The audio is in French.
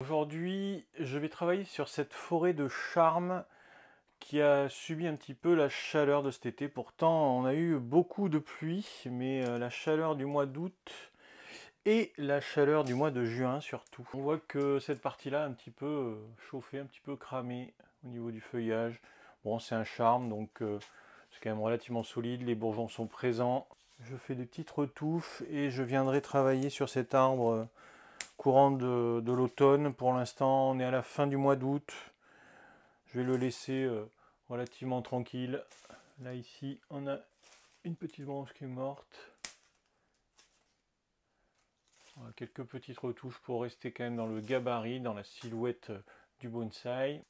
Aujourd'hui, je vais travailler sur cette forêt de charme qui a subi un petit peu la chaleur de cet été. Pourtant, on a eu beaucoup de pluie, mais euh, la chaleur du mois d'août et la chaleur du mois de juin surtout. On voit que cette partie-là un petit peu euh, chauffée, un petit peu cramée au niveau du feuillage. Bon, c'est un charme, donc euh, c'est quand même relativement solide. Les bourgeons sont présents. Je fais des petites retouches et je viendrai travailler sur cet arbre courant de, l'automne. Pour l'instant, on est à la fin du mois d'août. Je vais le laisser euh, relativement tranquille. Là, ici, on a une petite branche qui est morte. quelques petites retouches pour rester quand même dans le gabarit, dans la silhouette euh, du bonsaï.